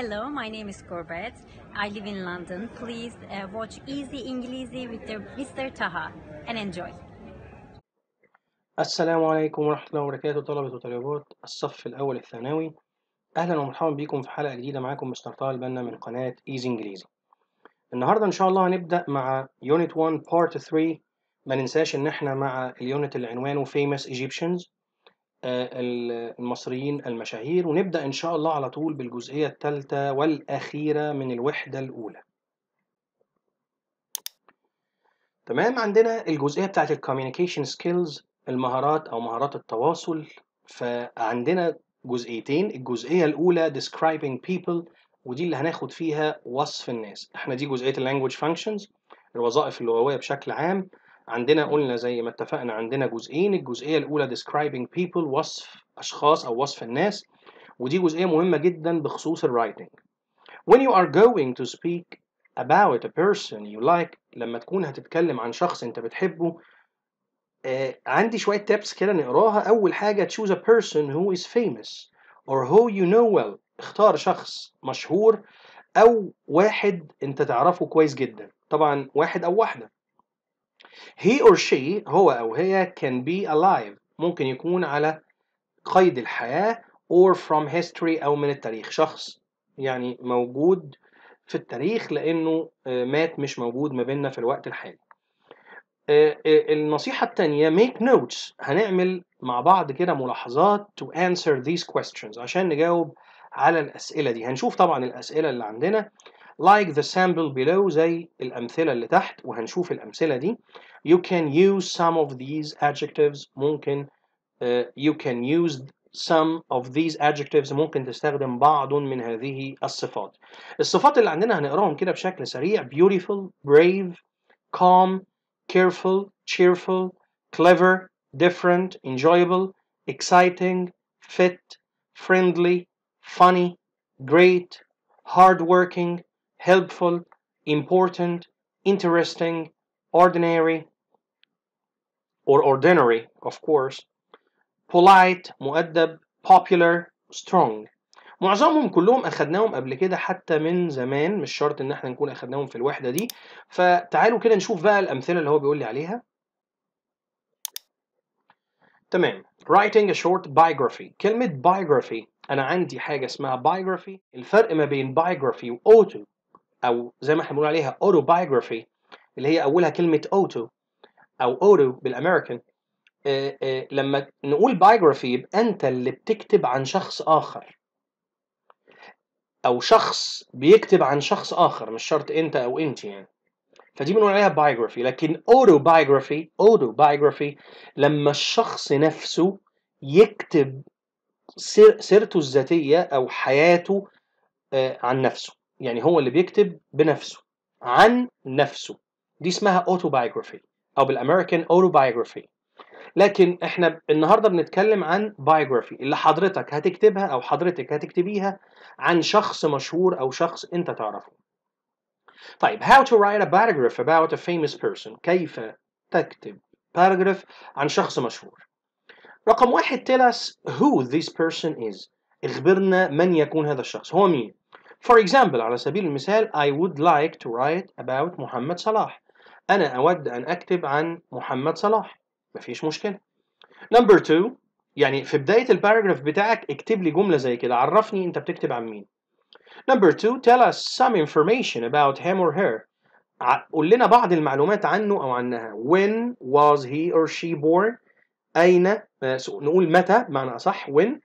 Hello, my name is Corbett. I live in London. Please uh, watch Easy English with Mr. Taha and enjoy. السلام عليكم ورحمة الله وبركاته طلبة وطالبات الصف الأول الثانوي أهلا ومرحبا بكم في حلقة جديدة معاكم مستر طه البنا من قناة إيزي إنجليزي. النهاردة إن شاء الله هنبدأ مع يونت 1 بارت 3 ما ننساش إن إحنا مع اليونت اللي عنوانه Famous Egyptians آه، المصريين المشاهير ونبدأ إن شاء الله على طول بالجزئية الثالثة والأخيرة من الوحدة الأولى تمام عندنا الجزئية بتاعت الكوميونيكيشن سكيلز المهارات أو مهارات التواصل فعندنا جزئيتين الجزئية الأولى describing people ودي اللي هناخد فيها وصف الناس احنا دي جزئية اللانجوج فانكشنز الوظائف اللغوية بشكل عام عندنا قلنا زي ما اتفقنا عندنا جزئين الجزئية الأولى describing people وصف أشخاص أو وصف الناس ودي جزئية مهمة جدا بخصوص الرايتنج when you are going to speak about a person you like لما تكون هتتكلم عن شخص أنت بتحبه آه عندي شوية تابس كده نقراها أول حاجة choose a person who is famous or who you know well اختار شخص مشهور أو واحد أنت تعرفه كويس جدا طبعا واحد أو واحدة he or she هو أو هي can be alive ممكن يكون على قيد الحياة or from history أو من التاريخ شخص يعني موجود في التاريخ لأنه آه، مات مش موجود ما بيننا في الوقت الحالي آه، آه، النصيحة التانية make notes هنعمل مع بعض كده ملاحظات to answer these questions عشان نجاوب على الأسئلة دي هنشوف طبعا الأسئلة اللي عندنا like the sample below زي الأمثلة اللي تحت وهنشوف الأمثلة دي you can use some of these adjectives ممكن uh, you can use some of these adjectives ممكن تستخدم بعض من هذه الصفات الصفات اللي عندنا هنقراهم كده بشكل سريع beautiful brave calm careful cheerful clever different enjoyable exciting fit friendly funny great hardworking helpful, important, interesting, ordinary, or ordinary, of course, polite, مؤدب, popular, strong. معظمهم كلهم اخدناهم قبل كده حتى من زمان مش شرط ان احنا نكون اخدناهم في الوحده دي فتعالوا كده نشوف بقى الامثله اللي هو بيقول لي عليها تمام writing a short biography كلمه biography انا عندي حاجه اسمها biography الفرق ما بين biography و auto او زي ما احنا بنقول عليها autobiography اللي هي اولها كلمه اوتو او اوتو بالامريكان آه، آه، لما نقول biography يبقى انت اللي بتكتب عن شخص اخر او شخص بيكتب عن شخص اخر مش شرط انت او انت يعني فدي بنقول عليها biography لكن اوتو autobiography اوتو لما الشخص نفسه يكتب سيرته الذاتيه او حياته آه، عن نفسه يعني هو اللي بيكتب بنفسه عن نفسه دي اسمها autobiography او بالامريكان autobiography لكن احنا النهارده بنتكلم عن biography اللي حضرتك هتكتبها او حضرتك هتكتبيها عن شخص مشهور او شخص انت تعرفه طيب how to write a paragraph about a famous person كيف تكتب paragraph عن شخص مشهور رقم واحد tell us who this person is اخبرنا من يكون هذا الشخص هو مين For example على سبيل المثال I would like to write about محمد صلاح أنا أود أن أكتب عن محمد صلاح مفيش مشكلة Number two يعني في بداية الباراجراف بتاعك اكتب لي جملة زي كده عرفني أنت بتكتب عن مين Number two tell us some information about him or her قول لنا بعض المعلومات عنه أو عنها when was he or she born أين آه، نقول متى بمعنى أصح when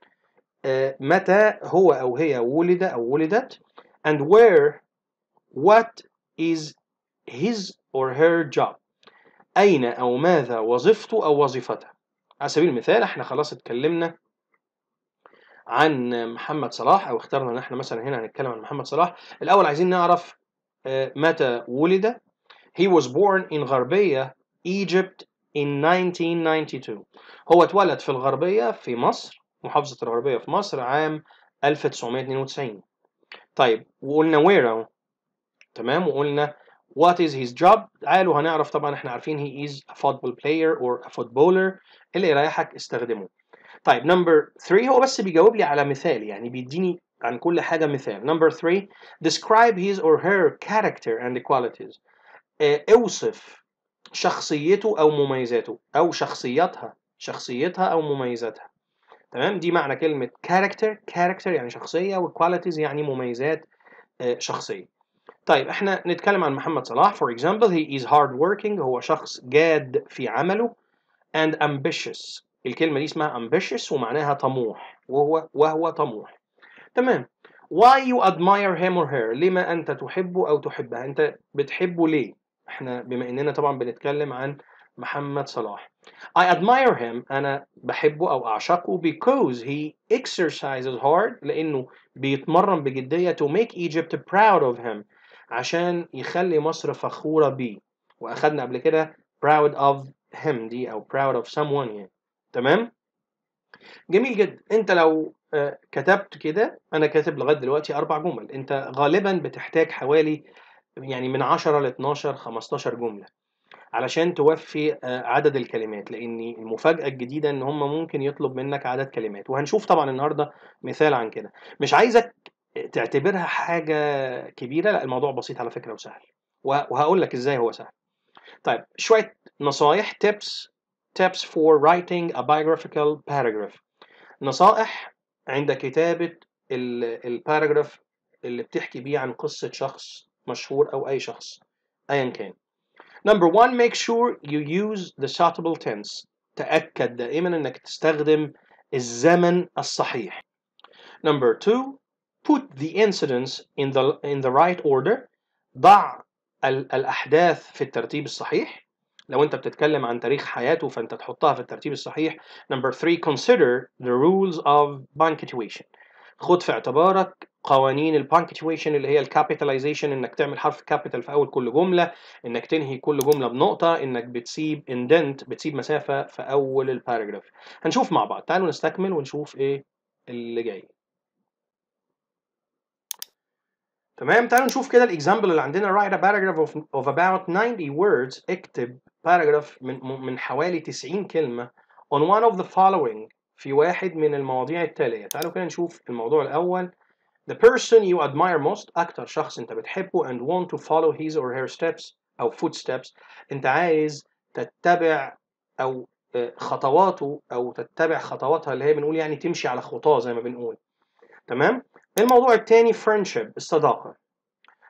آه، متى هو أو هي ولد أو ولدت and where what is his or her job أين أو ماذا وظيفته أو وظيفته على سبيل المثال احنا خلاص اتكلمنا عن محمد صلاح أو اخترنا ان احنا مثلا هنا هنتكلم عن محمد صلاح الأول عايزين نعرف آه، متى ولد He was born in غربية Egypt in 1992 هو اتولد في الغربية في مصر محافظة الغربية في مصر عام 1992 طيب وقلنا وير تمام وقلنا وات از هيز جوب تعالوا هنعرف طبعا احنا عارفين هي از فوتبول or a فوتبولر اللي يريحك استخدمه طيب نمبر 3 هو بس بيجاوب لي على مثال يعني بيديني عن كل حاجة مثال نمبر 3 describe his or her character and qualities آه، اوصف شخصيته أو مميزاته أو شخصيتها شخصيتها أو مميزاتها تمام دي معنى كلمه character character يعني شخصيه وqualities يعني مميزات آه، شخصيه طيب احنا نتكلم عن محمد صلاح for example he is hard working هو شخص جاد في عمله and ambitious الكلمة دي اسمها ambitious ومعناها طموح وهو وهو طموح تمام why you admire him or her لما انت تحبه او تحبها انت بتحبه ليه احنا بما اننا طبعا بنتكلم عن محمد صلاح I admire him أنا بحبه أو أعشقه because he exercises hard لأنه بيتمرن بجدية to make Egypt proud of him عشان يخلي مصر فخورة بيه وأخدنا قبل كده proud of him دي أو proud of someone يعني تمام جميل جدا أنت لو آه، كتبت كده أنا كاتب لغاية دلوقتي أربع جمل أنت غالبا بتحتاج حوالي يعني من 10 ل 12 15 جملة علشان توفي آه، عدد الكلمات لان المفاجاه الجديده ان هم ممكن يطلب منك عدد كلمات وهنشوف طبعا النهارده مثال عن كده مش عايزك تعتبرها حاجه كبيره لا الموضوع بسيط على فكره وسهل وهقول لك ازاي هو سهل طيب شويه نصايح تيبس تيبس فور رايتنج ا بايوغرافيكال باراجراف نصائح عند كتابه الباراجراف اللي بتحكي بيه عن قصه شخص مشهور او اي شخص ايا كان Number one, make sure you use the suitable tense. to تأكد دائما أنك تستخدم الزمن الصحيح. Number two, put the incidents in the, in the right order. ضع ال الأحداث في الترتيب الصحيح. لو أنت بتتكلم عن تاريخ حياته فأنت تحطها في الترتيب الصحيح. Number three, consider the rules of punctuation. خد في اعتبارك قوانين البانكتويشن اللي هي الكابيتاليزيشن انك تعمل حرف كابيتال في اول كل جمله انك تنهي كل جمله بنقطه انك بتسيب اندنت بتسيب مسافه في اول الباراجراف هنشوف مع بعض تعالوا نستكمل ونشوف ايه اللي جاي تمام تعالوا نشوف كده الاكزامبل اللي عندنا write a paragraph of, اباوت about 90 words اكتب باراجراف من من حوالي 90 كلمه on one of the following في واحد من المواضيع التاليه تعالوا كده نشوف الموضوع الاول The person you admire most أكتر شخص أنت بتحبه and want to follow his or her steps أو footsteps أنت عايز تتبع أو آه، خطواته أو تتبع خطواتها اللي هي بنقول يعني تمشي على خطاه زي ما بنقول تمام الموضوع التاني friendship الصداقة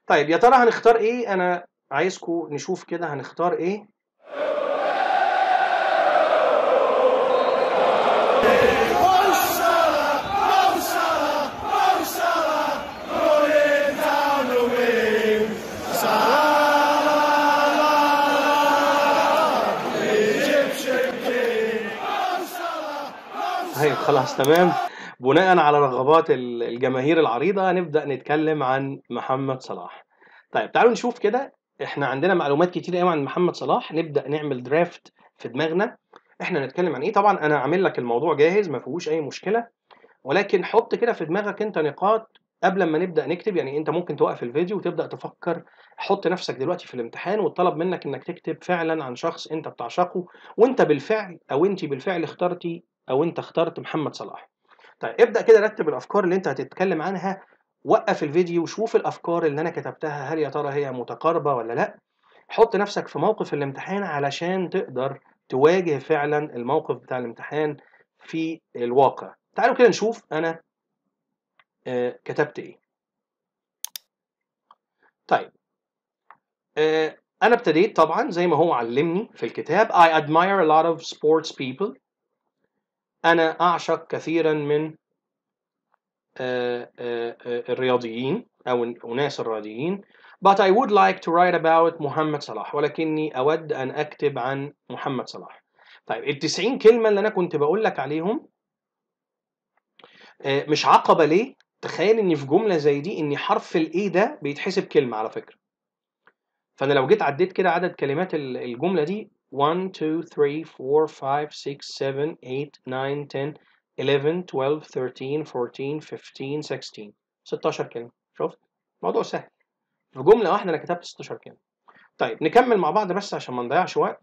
طيب يا ترى هنختار إيه أنا عايزكم نشوف كده هنختار إيه خلاص تمام بناء على رغبات الجماهير العريضه نبدا نتكلم عن محمد صلاح طيب تعالوا نشوف كده احنا عندنا معلومات كتير قوي عن محمد صلاح نبدا نعمل درافت في دماغنا احنا نتكلم عن ايه طبعا انا عامل لك الموضوع جاهز ما فيهوش اي مشكله ولكن حط كده في دماغك انت نقاط قبل ما نبدا نكتب يعني انت ممكن توقف الفيديو وتبدا تفكر حط نفسك دلوقتي في الامتحان والطلب منك انك تكتب فعلا عن شخص انت بتعشقه وانت بالفعل او انت بالفعل اخترتي او انت اخترت محمد صلاح طيب ابدا كده رتب الافكار اللي انت هتتكلم عنها وقف الفيديو وشوف الافكار اللي انا كتبتها هل يا ترى هي متقاربه ولا لا حط نفسك في موقف الامتحان علشان تقدر تواجه فعلا الموقف بتاع الامتحان في الواقع تعالوا كده نشوف انا آه، كتبت ايه طيب آه، انا ابتديت طبعا زي ما هو علمني في الكتاب I admire a lot of sports people أنا أعشق كثيرا من آه، آه، آه، الرياضيين أو الناس الرياضيين but I would like to write about محمد صلاح ولكني أود أن أكتب عن محمد صلاح طيب التسعين كلمة اللي أنا كنت بقول لك عليهم مش عقبة ليه؟ تخيل إن في جملة زي دي إن حرف الإيه ده بيتحسب كلمة على فكرة فأنا لو جيت عديت كده عدد كلمات الجملة دي 1, 2, 3, 4, 5, 6, 7, 8, 9, 10 11 12 13 14 15 16 16 كلمة شوف موضوع سهل في جملة واحدة أنا كتبت 16 كلمة طيب نكمل مع بعض بس عشان ما نضيعش وقت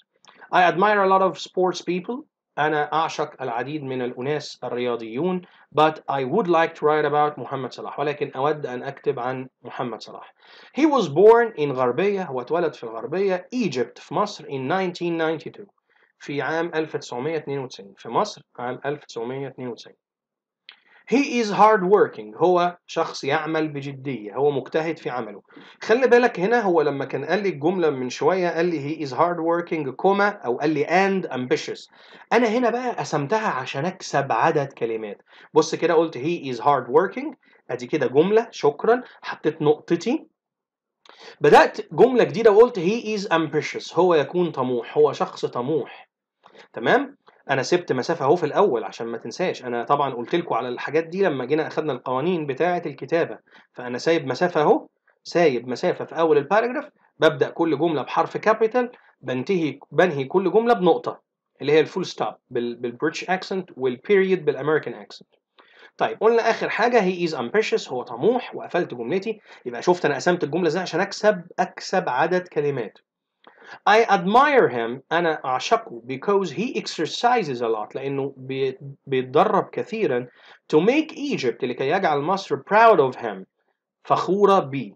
I admire a lot of sports people أنا أعشق العديد من الأناس الرياضيون but I would like to write about محمد صلاح ولكن أود أن أكتب عن محمد صلاح He was born in غربية هو اتولد في الغربية Egypt في مصر in 1992 في عام 1992 في مصر عام 1992 He is hard working هو شخص يعمل بجدية هو مجتهد في عمله خلي بالك هنا هو لما كان قال لي الجملة من شوية قال لي he is hard working كوما أو قال لي and ambitious أنا هنا بقى قسمتها عشان أكسب عدد كلمات بص كده قلت he is hard working أدي كده جملة شكرا حطيت نقطتي بدأت جملة جديدة وقلت he is ambitious هو يكون طموح هو شخص طموح تمام انا سبت مسافه اهو في الاول عشان ما تنساش انا طبعا قلت لكم على الحاجات دي لما جينا اخدنا القوانين بتاعه الكتابه فانا سايب مسافه اهو سايب مسافه في اول الباراجراف ببدا كل جمله بحرف كابيتال بنتهي بنهي كل جمله بنقطه اللي هي الفول ستوب بالبريتش اكسنت والبيريد بالامريكان اكسنت طيب قلنا اخر حاجه هي از امبيشس هو طموح وقفلت جملتي يبقى شفت انا قسمت الجمله ازاي عشان اكسب اكسب عدد كلمات I admire him أنا أعشقه because he exercises a lot لأنه بي, بيتدرب كثيرا to make Egypt لكي يجعل مصر proud of him فخورة bi.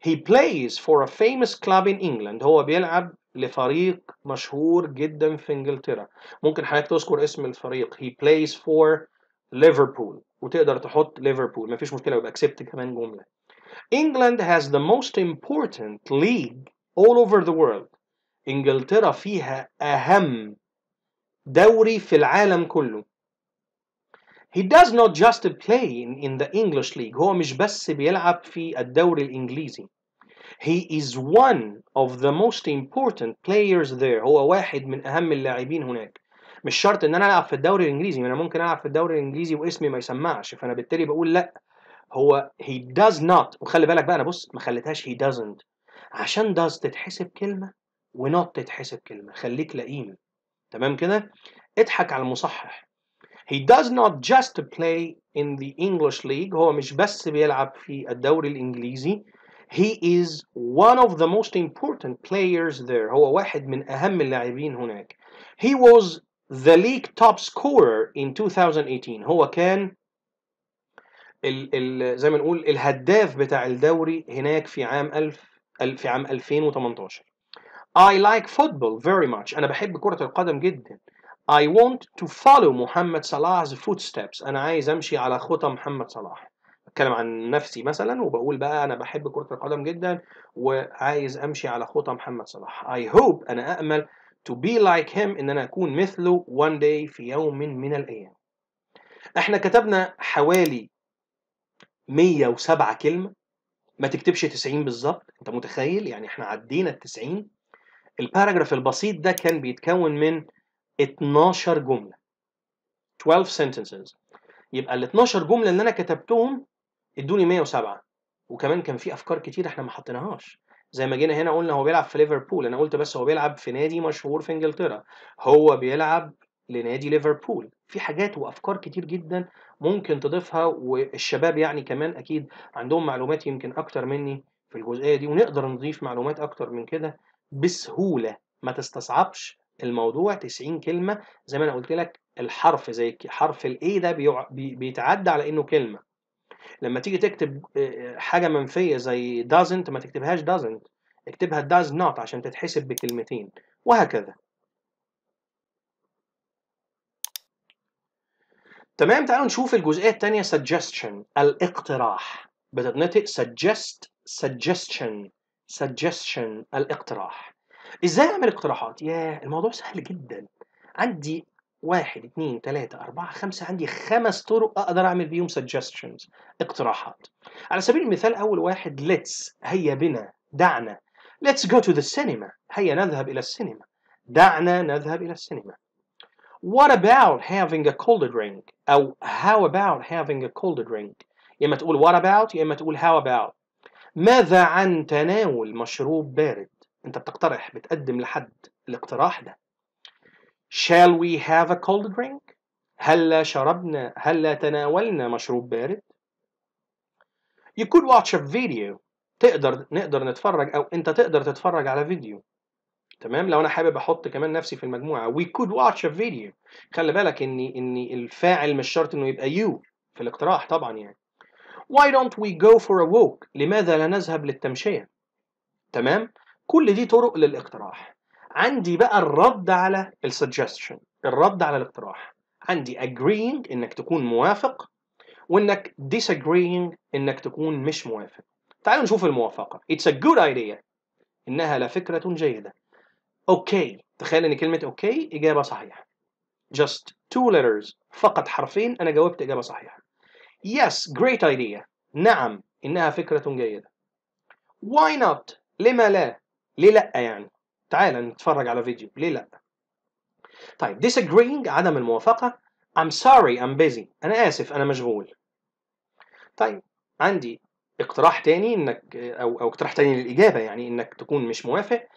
He plays for a famous club in England هو بيلعب لفريق مشهور جدا في انجلترا ممكن حضرتك تذكر اسم الفريق he plays for Liverpool وتقدر تحط Liverpool مفيش مشكلة يبقى accept كمان جملة England has the most important league all over the world انجلترا فيها اهم دوري في العالم كله he does not just play in, in the English league هو مش بس بيلعب في الدوري الانجليزي he is one of the most important players there هو واحد من اهم اللاعبين هناك مش شرط ان انا العب في الدوري الانجليزي ما انا ممكن العب في الدوري الانجليزي واسمي ما يسمعش فانا بالتالي بقول لا هو he does not وخلي بالك بقى انا بص ما خليتهاش he doesn't عشان does تتحسب كلمة ونوت تتحسب كلمة خليك لئيم تمام كده اضحك على المصحح He does not just play in the English league هو مش بس بيلعب في الدوري الإنجليزي He is one of the most important players there هو واحد من أهم اللاعبين هناك He was the league top scorer in 2018 هو كان ال ال زي ما نقول الهداف بتاع الدوري هناك في عام 2018 في عام 2018 I like football very much أنا بحب كرة القدم جدا I want to follow محمد صلاح's footsteps أنا عايز أمشي على خطى محمد صلاح بتكلم عن نفسي مثلا وبقول بقى أنا بحب كرة القدم جدا وعايز أمشي على خطى محمد صلاح I hope أنا أأمل to be like him إن أنا أكون مثله one day في يوم من الأيام احنا كتبنا حوالي 107 كلمة ما تكتبش 90 بالظبط انت متخيل يعني احنا عدينا ال 90 الباراجراف البسيط ده كان بيتكون من 12 جمله 12 sentences يبقى ال 12 جمله اللي انا كتبتهم ادوني 107 وكمان كان في افكار كتير احنا ما حطيناهاش زي ما جينا هنا قلنا هو بيلعب في ليفربول انا قلت بس هو بيلعب في نادي مشهور في انجلترا هو بيلعب لنادي ليفربول في حاجات وافكار كتير جدا ممكن تضيفها والشباب يعني كمان اكيد عندهم معلومات يمكن اكتر مني في الجزئيه دي ونقدر نضيف معلومات اكتر من كده بسهوله ما تستصعبش الموضوع 90 كلمه زي ما انا قلت لك الحرف زي حرف الاي ده بيتعدى على انه كلمه لما تيجي تكتب حاجه منفيه زي doesn't ما تكتبهاش doesn't اكتبها does not عشان تتحسب بكلمتين وهكذا تمام تعالوا نشوف الجزئيه الثانيه suggestion الاقتراح بتتنطق suggest suggestion suggestion الاقتراح ازاي اعمل اقتراحات ياه الموضوع سهل جدا عندي واحد اثنين ثلاثة أربعة خمسة عندي خمس طرق أقدر أعمل بيهم suggestions اقتراحات على سبيل المثال أول واحد let's هيا بنا دعنا let's go to the cinema هيا نذهب إلى السينما دعنا نذهب إلى السينما What about having a cold drink أو how about having a cold drink يا إما تقول what about يا إما تقول how about ماذا عن تناول مشروب بارد أنت بتقترح بتقدم لحد الاقتراح ده Shall we have a cold drink هلا شربنا هلا تناولنا مشروب بارد You could watch a video تقدر نقدر نتفرج أو أنت تقدر تتفرج على فيديو تمام لو انا حابب احط كمان نفسي في المجموعه وي كود واتش ا فيديو خلي بالك ان ان الفاعل مش شرط انه يبقى يو في الاقتراح طبعا يعني why don't we go for a walk لماذا لا نذهب للتمشيه تمام كل دي طرق للاقتراح عندي بقى الرد على السجستشن الرد على الاقتراح عندي agreeing انك تكون موافق وانك disagreeing انك تكون مش موافق تعالوا نشوف الموافقه it's a good idea انها لفكره جيده اوكي تخيل ان كلمه اوكي اجابه صحيحه just two letters فقط حرفين انا جاوبت اجابه صحيحه yes great idea نعم انها فكره جيده why not لما لا ليه لا يعني تعال نتفرج على فيديو ليه لا طيب disagreeing عدم الموافقه I'm sorry I'm busy انا اسف انا مشغول طيب عندي اقتراح تاني انك او او اقتراح تاني للاجابه يعني انك تكون مش موافق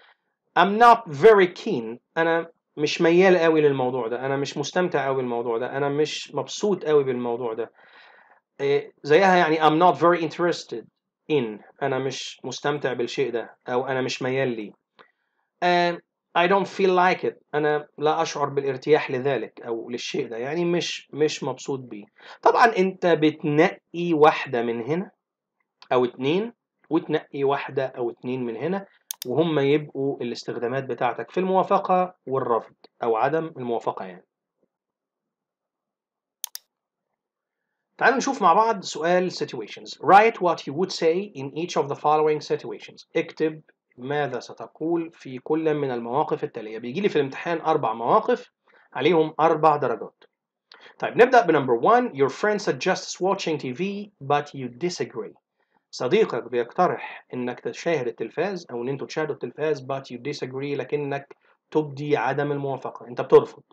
I'm not very keen انا مش ميال قوي للموضوع ده انا مش مستمتع قوي بالموضوع ده انا مش مبسوط قوي بالموضوع ده إيه، زيها يعني I'm not very interested in أنا مش مستمتع بالشيء ده أو أنا مش ميال ليه I don't feel like it أنا لا أشعر بالارتياح لذلك أو للشيء ده يعني مش مش مبسوط بيه طبعا أنت بتنقي واحدة من هنا أو اتنين وتنقي واحدة أو اتنين من هنا وهم يبقوا الاستخدامات بتاعتك في الموافقة والرفض أو عدم الموافقة يعني تعالوا نشوف مع بعض سؤال situations write what you would say in each of the following situations اكتب ماذا ستقول في كل من المواقف التالية بيجي لي في الامتحان أربع مواقف عليهم أربع درجات طيب نبدأ بنمبر 1 your friend suggests watching TV but you disagree صديقك بيقترح انك تشاهد التلفاز او ان انتوا تشاهدوا التلفاز but you disagree لكنك تبدي عدم الموافقه انت بترفض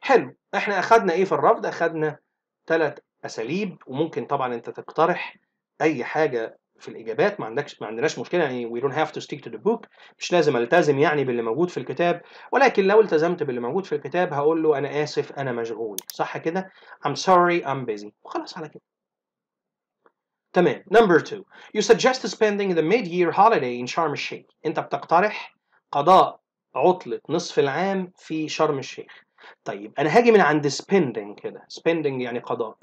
حلو احنا اخدنا ايه في الرفض اخدنا ثلاث اساليب وممكن طبعا انت تقترح اي حاجه في الاجابات ما عندكش ما عندناش مشكله يعني we don't have to stick to the book مش لازم التزم يعني باللي موجود في الكتاب ولكن لو التزمت باللي موجود في الكتاب هقول له انا اسف انا مشغول صح كده I'm sorry I'm busy وخلاص على كده تمام نمبر 2 you suggest spending the mid-year holiday in شرم الشيخ انت بتقترح قضاء عطلة نصف العام في شرم الشيخ طيب انا هاجي من عند spending كده spending يعني قضاء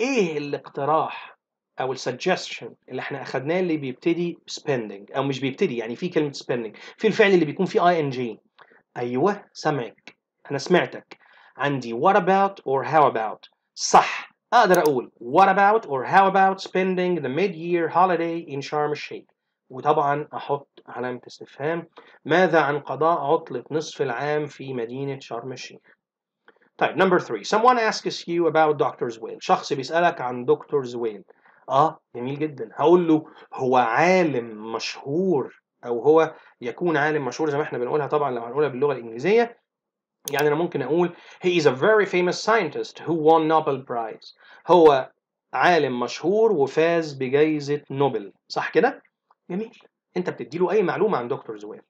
ايه الاقتراح او السجستشن اللي احنا اخدناه اللي بيبتدي spending او مش بيبتدي يعني في كلمه spending في الفعل اللي بيكون فيه اي ان جي ايوه سامعك انا سمعتك عندي what about or how about صح اقدر اقول what about or how about spending the mid-year holiday in Sharm الشيخ وطبعا احط علامة استفهام ماذا عن قضاء عطلة نصف العام في مدينة شرم الشيخ طيب number three someone asks you about Dr. Whale شخص بيسألك عن دكتور Whale اه جميل جدا هقول له هو عالم مشهور او هو يكون عالم مشهور زي ما احنا بنقولها طبعا لو هنقولها باللغة الانجليزية يعني أنا ممكن أقول he is a very famous scientist who won Nobel Prize هو عالم مشهور وفاز بجائزة نوبل صح كده؟ جميل أنت بتدي له أي معلومة عن دكتور زويل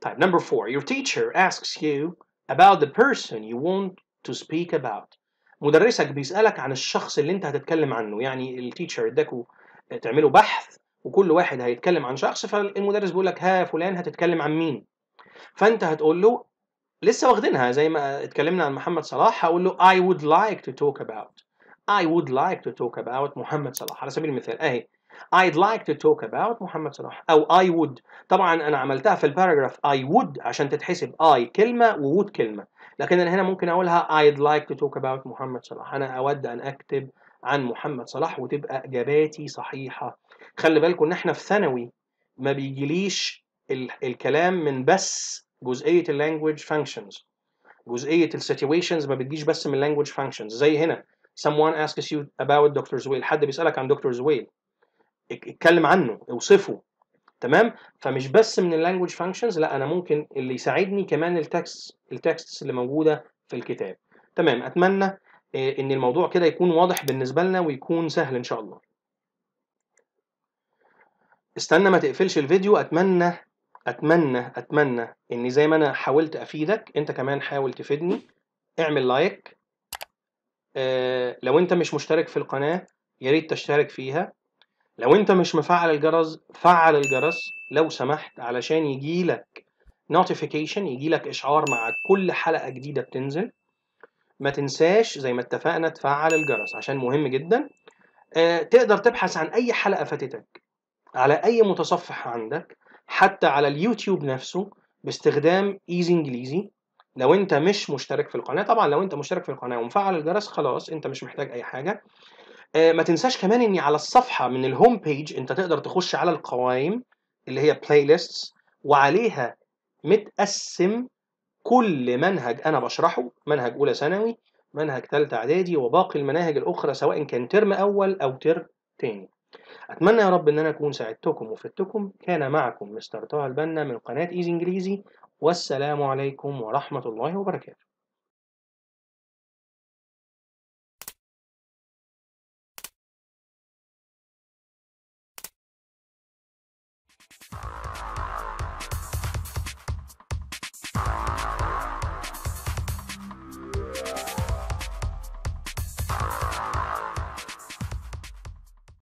طيب number four your teacher asks you about the person you want to speak about مدرسك بيسألك عن الشخص اللي أنت هتتكلم عنه يعني التيتشر اداكوا آه، تعملوا بحث وكل واحد هيتكلم عن شخص فالمدرس بيقول لك ها فلان هتتكلم عن مين فانت هتقول له لسه واخدينها زي ما اتكلمنا عن محمد صلاح هقول له I would like to talk about I would like to talk about محمد صلاح على سبيل المثال اهي I'd like to talk about محمد صلاح أو I would طبعا أنا عملتها في الباراجراف I would عشان تتحسب I كلمة و would كلمة لكن أنا هنا ممكن أقولها I'd like to talk about محمد صلاح أنا أود أن أكتب عن محمد صلاح وتبقى إجاباتي صحيحة خلي بالكم إن إحنا في ثانوي ما بيجيليش الكلام من بس جزئيه اللانجوج فانكشنز جزئيه situations ما بتجيش بس من اللانجوج فانكشنز زي هنا someone asks you about doctor's will حد بيسالك عن doctor's will اتكلم عنه اوصفه تمام فمش بس من اللانجوج فانكشنز لا انا ممكن اللي يساعدني كمان التكست التكست اللي موجوده في الكتاب تمام اتمنى آه، ان الموضوع كده يكون واضح بالنسبه لنا ويكون سهل ان شاء الله استنى ما تقفلش الفيديو اتمنى اتمنى اتمنى ان زي ما انا حاولت افيدك انت كمان حاول تفيدني اعمل لايك آه لو انت مش مشترك في القناه يا ريت تشترك فيها لو انت مش مفعل الجرس فعل الجرس لو سمحت علشان يجيلك نوتيفيكيشن يجيلك اشعار مع كل حلقه جديده بتنزل ما تنساش زي ما اتفقنا تفعل الجرس عشان مهم جدا آه تقدر تبحث عن اي حلقه فاتتك على اي متصفح عندك حتى على اليوتيوب نفسه باستخدام ايزي انجليزي لو انت مش مشترك في القناه طبعا لو انت مشترك في القناه ومفعل الجرس خلاص انت مش محتاج اي حاجه آه، ما تنساش كمان اني على الصفحه من الهوم بيج انت تقدر تخش على القوائم اللي هي بلاي ليست وعليها متقسم كل منهج انا بشرحه منهج اولى ثانوي منهج ثالثه اعدادي وباقي المناهج الاخرى سواء كان ترم اول او ترم تاني أتمنى يا رب إن أنا أكون ساعدتكم وفدتكم كان معكم مستر طه البنا من قناة إيزي إنجليزي والسلام عليكم ورحمة الله وبركاته